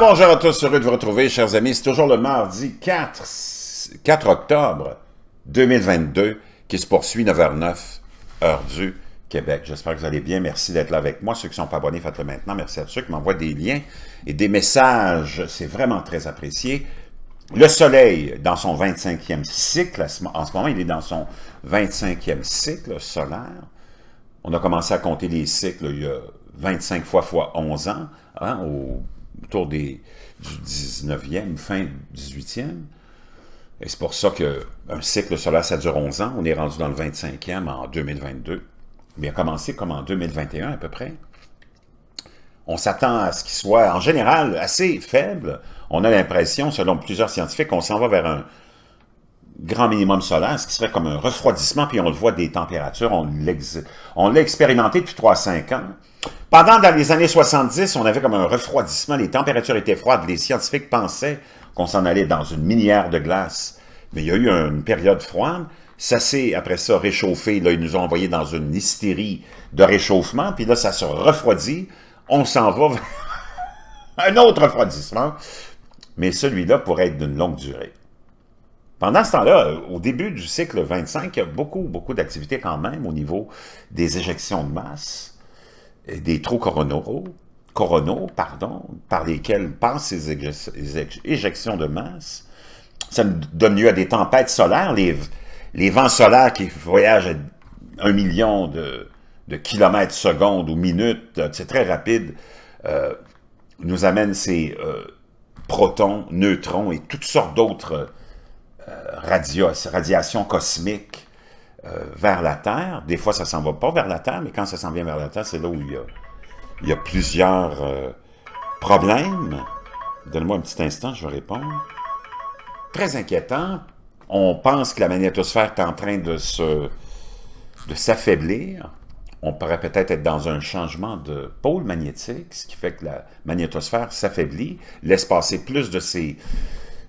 bonjour à tous, heureux de vous retrouver, chers amis. C'est toujours le mardi 4, 4 octobre 2022 qui se poursuit 9h09, heure du Québec. J'espère que vous allez bien. Merci d'être là avec moi. Ceux qui ne sont pas abonnés, faites-le maintenant. Merci à ceux qui m'envoient des liens et des messages. C'est vraiment très apprécié. Le Soleil, dans son 25e cycle, en ce moment, il est dans son 25e cycle solaire. On a commencé à compter les cycles il y a 25 fois fois 11 ans, hein, au autour des, du 19e, fin 18e. Et c'est pour ça qu'un cycle solaire, ça dure 11 ans. On est rendu dans le 25e en 2022. Mais il a commencé comme en 2021 à peu près. On s'attend à ce qu'il soit en général assez faible. On a l'impression, selon plusieurs scientifiques, qu'on s'en va vers un, grand minimum solaire, ce qui serait comme un refroidissement, puis on le voit des températures, on l'a expérimenté depuis 3-5 ans. Pendant dans les années 70, on avait comme un refroidissement, les températures étaient froides, les scientifiques pensaient qu'on s'en allait dans une minière de glace, mais il y a eu une période froide, ça s'est, après ça, réchauffé, là, ils nous ont envoyé dans une hystérie de réchauffement, puis là, ça se refroidit, on s'en va vers un autre refroidissement, mais celui-là pourrait être d'une longue durée. Pendant ce temps-là, au début du cycle 25, il y a beaucoup, beaucoup d'activités quand même au niveau des éjections de masse, des trous coronaux, coronaux pardon, par lesquels passent ces éjections de masse. Ça donne lieu à des tempêtes solaires, les, vents solaires qui voyagent à un million de, kilomètres secondes ou minutes, euh, c'est très rapide, euh, nous amènent ces euh, protons, neutrons et toutes sortes d'autres euh, radio, radiation cosmique euh, vers la Terre. Des fois, ça s'en va pas vers la Terre, mais quand ça s'en vient vers la Terre, c'est là où il y a, plusieurs euh, problèmes. Donne-moi un petit instant, je vais répondre. Très inquiétant. On pense que la magnétosphère est en train de se de s'affaiblir. On pourrait peut-être être dans un changement de pôle magnétique, ce qui fait que la magnétosphère s'affaiblit, laisse passer plus de ces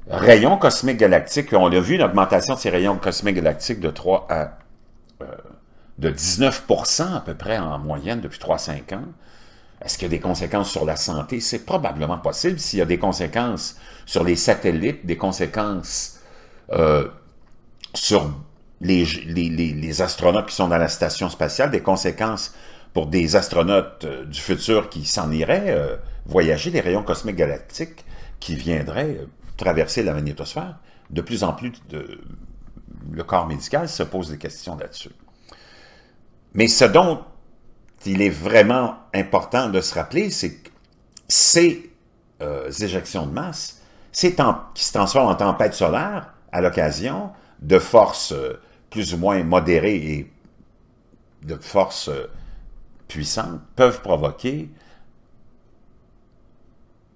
rayons cosmiques galactiques, on a vu, une augmentation de ces rayons cosmiques galactiques de 3 à euh, de 19% à peu près en moyenne depuis 3-5 ans. Est-ce qu'il y a des conséquences sur la santé? C'est probablement possible. S'il y a des conséquences sur les satellites, des conséquences euh, sur les, les, les, astronautes qui sont dans la station spatiale, des conséquences pour des astronautes euh, du futur qui s'en iraient voyager des rayons cosmiques galactiques qui viendraient traverser la magnétosphère, de plus en plus le corps médical se pose des questions là-dessus. Mais ce dont il est vraiment important de se rappeler, c'est que ces euh, éjections de masse qui se transforment en tempête solaire à l'occasion de forces euh, plus ou moins modérées et de forces euh, puissantes peuvent provoquer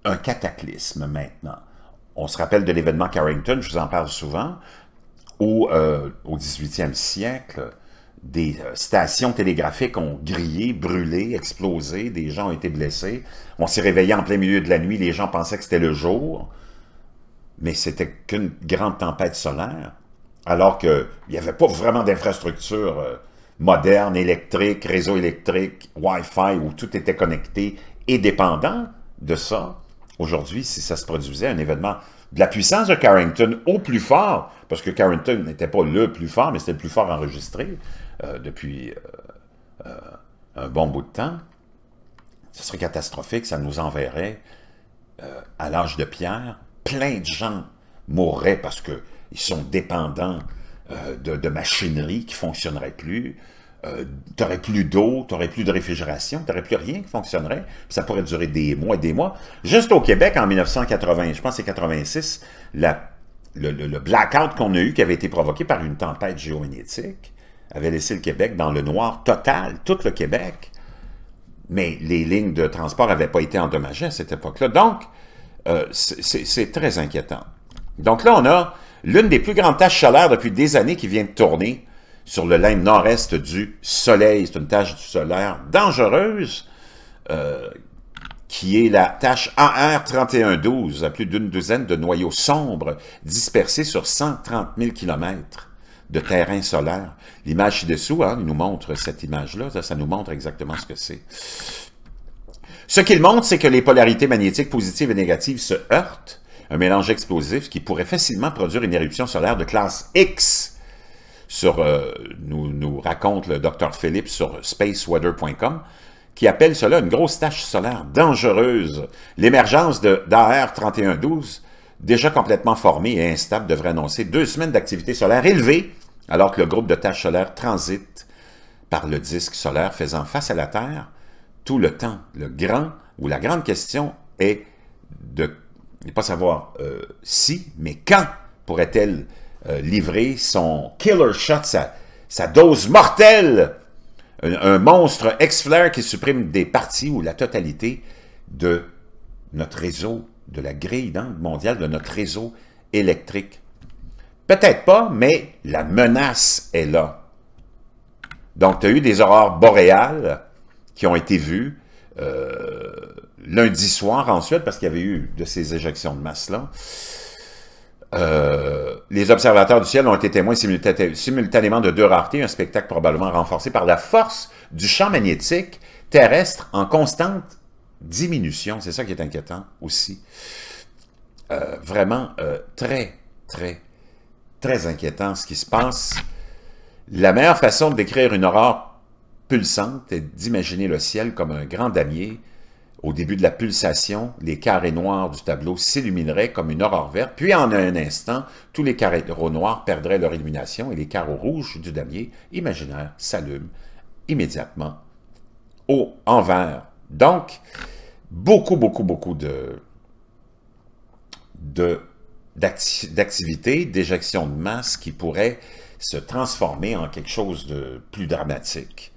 un cataclysme maintenant on se rappelle de l'événement Carrington, je vous en parle souvent, où euh, au 18e siècle, des euh, stations télégraphiques ont grillé, brûlé, explosé, des gens ont été blessés. On s'est réveillé en plein milieu de la nuit, les gens pensaient que c'était le jour, mais c'était qu'une grande tempête solaire, alors qu'il n'y avait pas vraiment d'infrastructure modernes, euh, moderne, électrique, réseau électrique, Wi-Fi, où tout était connecté et dépendant de ça. Aujourd'hui, si ça se produisait, un événement de la puissance de Carrington au plus fort, parce que Carrington n'était pas le plus fort, mais c'était le plus fort enregistré euh, depuis euh, euh, un bon bout de temps, ce serait catastrophique, ça nous enverrait à l'âge de pierre, plein de gens mourraient parce qu'ils sont dépendants de, de, machinerie qui ne fonctionnerait plus, euh, tu plus d'eau, tu plus de réfrigération, tu plus rien qui fonctionnerait. Ça pourrait durer des mois et des mois. Juste au Québec, en 1980, je pense c'est 86, le, blackout qu'on a eu, qui avait été provoqué par une tempête géomagnétique, avait laissé le Québec dans le noir total, tout le Québec. Mais les lignes de transport n'avaient pas été endommagées à cette époque-là. Donc, euh, c'est très inquiétant. Donc là, on a l'une des plus grandes tâches solaires depuis des années qui vient de tourner sur le limbe nord-est du Soleil. C'est une tâche du solaire dangereuse euh, qui est la tâche AR3112, à plus d'une douzaine de noyaux sombres dispersés sur 130 000 km de terrain solaire. L'image ci-dessous, hein, nous montre cette image-là, ça, ça, nous montre exactement ce que c'est. Ce qu'il montre, c'est que les polarités magnétiques positives et négatives se heurtent, un mélange explosif qui pourrait facilement produire une éruption solaire de classe X, sur, euh, nous, nous raconte le docteur Philippe sur spaceweather.com, qui appelle cela une grosse tache solaire dangereuse. L'émergence d'AR 3112, déjà complètement formée et instable, devrait annoncer deux semaines d'activité solaire élevée, alors que le groupe de taches solaires transite par le disque solaire faisant face à la Terre tout le temps. Le grand ou la grande question est de ne pas savoir euh, si, mais quand pourrait-elle euh, livré son killer shot, sa, dose mortelle, un, monstre ex flare qui supprime des parties ou la totalité de notre réseau, de la grille hein, mondiale, de notre réseau électrique. Peut-être pas, mais la menace est là. Donc, tu as eu des aurores boréales qui ont été vues euh, lundi soir ensuite, parce qu'il y avait eu de ces éjections de masse-là. Euh, les observateurs du ciel ont été témoins simultanément de deux raretés, un spectacle probablement renforcé par la force du champ magnétique terrestre en constante diminution. C'est ça qui est inquiétant aussi. Euh, vraiment euh, très, très, très inquiétant ce qui se passe. La meilleure façon de décrire une aurore pulsante est d'imaginer le ciel comme un grand damier au début de la pulsation, les carrés noirs du tableau s'illumineraient comme une aurore verte, puis en un instant, tous les carrés noirs perdraient leur illumination et les carreaux rouges du damier imaginaire s'allument immédiatement en vert. Donc, beaucoup, beaucoup, beaucoup de d'activité, d'éjection de masse qui pourrait se transformer en quelque chose de plus dramatique.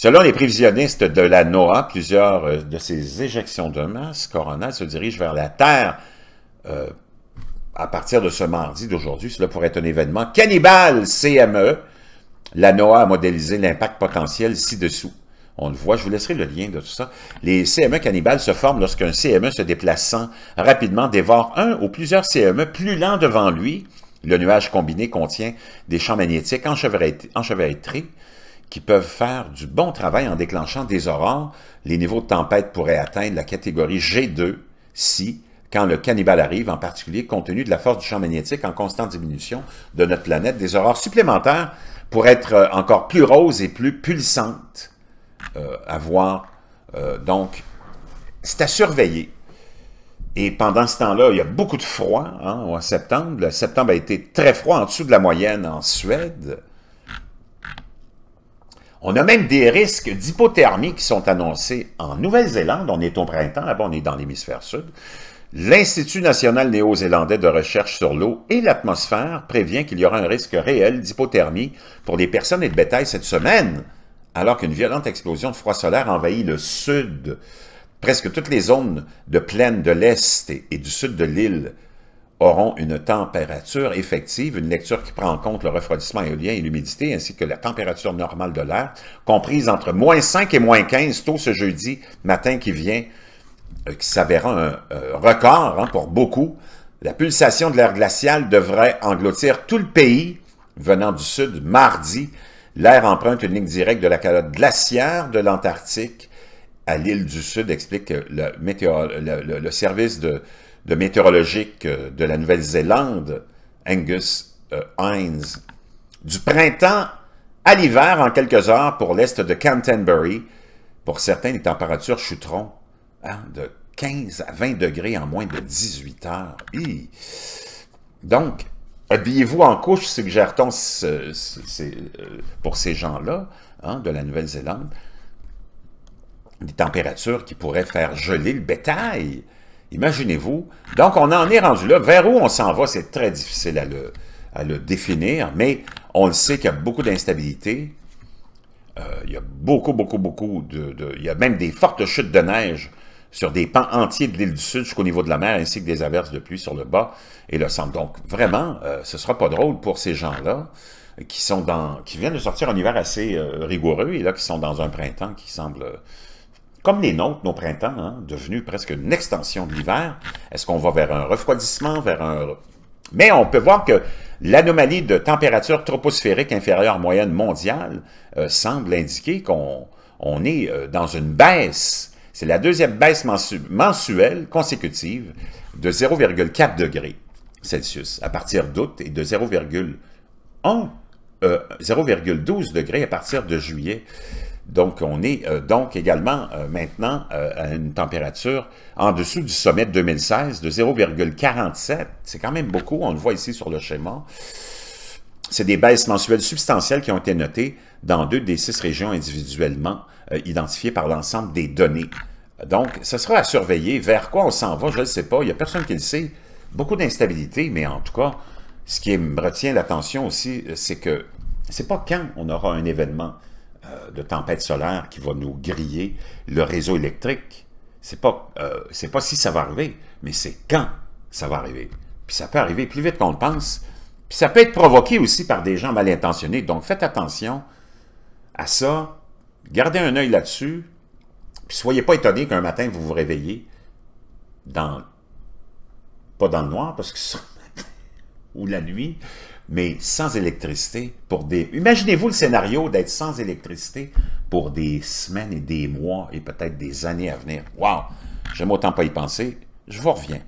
Selon les prévisionnistes de la NOAA, plusieurs euh, de ces éjections de masse coronales se dirigent vers la Terre euh, à partir de ce mardi d'aujourd'hui. Cela pourrait être un événement cannibale CME. La NOAA a modélisé l'impact potentiel ci-dessous. On le voit, je vous laisserai le lien de tout ça. Les CME cannibales se forment lorsqu'un CME se déplaçant rapidement dévore un ou plusieurs CME plus lents devant lui. Le nuage combiné contient des champs magnétiques enchevêtrés qui peuvent faire du bon travail en déclenchant des aurores, les niveaux de tempête pourraient atteindre la catégorie G2 si, quand le cannibale arrive, en particulier compte tenu de la force du champ magnétique en constante diminution de notre planète, des aurores supplémentaires pour être euh, encore plus roses et plus pulsantes euh, à voir. Euh, donc, c'est à surveiller. Et pendant ce temps-là, il y a beaucoup de froid en hein, septembre. Le septembre a été très froid, en dessous de la moyenne en Suède. On a même des risques d'hypothermie qui sont annoncés en Nouvelle-Zélande. On est au printemps, là on est dans l'hémisphère sud. L'Institut national néo-zélandais de recherche sur l'eau et l'atmosphère prévient qu'il y aura un risque réel d'hypothermie pour les personnes et de bétail cette semaine, alors qu'une violente explosion de froid solaire envahit le sud. Presque toutes les zones de plaine de l'Est et du sud de l'île auront une température effective, une lecture qui prend en compte le refroidissement éolien et l'humidité, ainsi que la température normale de l'air, comprise entre moins 5 et moins 15 tôt ce jeudi matin qui vient, euh, qui s'avérera un euh, record hein, pour beaucoup. La pulsation de l'air glacial devrait engloutir tout le pays venant du sud mardi. L'air emprunte une ligne directe de la calotte glaciaire de l'Antarctique à l'île du Sud, explique le service de de météorologique euh, de la Nouvelle-Zélande, Angus euh, Hines. Du printemps à l'hiver en quelques heures pour l'est de Canterbury, pour certains, les températures chuteront hein, de 15 à 20 degrés en moins de 18 heures. Donc, habillez-vous en couche, suggère-t-on ce, euh, pour ces gens-là hein, de la Nouvelle-Zélande. Des températures qui pourraient faire geler le bétail. Imaginez-vous. Donc, on en est rendu là. Vers où on s'en va, c'est très difficile à le, définir, mais on le sait qu'il y a beaucoup d'instabilité. Euh, il y a beaucoup, beaucoup, beaucoup de, Il y a même des fortes chutes de neige sur des pans entiers de l'île du Sud jusqu'au niveau de la mer, ainsi que des averses de pluie sur le bas et le centre. Donc, vraiment, euh, ce ne sera pas drôle pour ces gens-là qui sont dans, qui viennent de sortir un hiver assez euh, rigoureux et là qui sont dans un printemps qui semble comme les nôtres, nos printemps, hein, devenus presque une extension de l'hiver, est-ce qu'on va vers un refroidissement, vers un... Mais on peut voir que l'anomalie de température troposphérique inférieure moyenne mondiale euh, semble indiquer qu'on on est euh, dans une baisse. C'est la deuxième baisse mensuelle consécutive de 0,4 degrés Celsius à partir d'août et de 0,1 0,12 euh, degrés à partir de juillet donc, on est euh, donc également euh, maintenant euh, à une température en dessous du sommet de 2016 de 0,47. C'est quand même beaucoup, on le voit ici sur le schéma. C'est des baisses mensuelles substantielles qui ont été notées dans deux des six régions individuellement identifiées par l'ensemble des données. Donc, ce sera à surveiller. Vers quoi on s'en va, je ne sais pas. Il n'y a personne qui le sait. Beaucoup d'instabilité, mais en tout cas, ce qui me retient l'attention aussi, c'est que ce n'est pas quand on aura un événement euh, de tempête solaire qui va nous griller le réseau électrique. C'est pas, euh, c'est pas si ça va arriver, mais c'est quand ça va arriver. Puis ça peut arriver plus vite qu'on le pense. Puis ça peut être provoqué aussi par des gens mal intentionnés. Donc faites attention à ça. Gardez un œil là-dessus. Puis soyez pas étonné qu'un matin vous vous réveillez dans pas dans le noir parce que ou la nuit, mais sans électricité pour des... Imaginez-vous le scénario d'être sans électricité pour des semaines et des mois et peut-être des années à venir. Wow! J'aime autant pas y penser. Je vous reviens.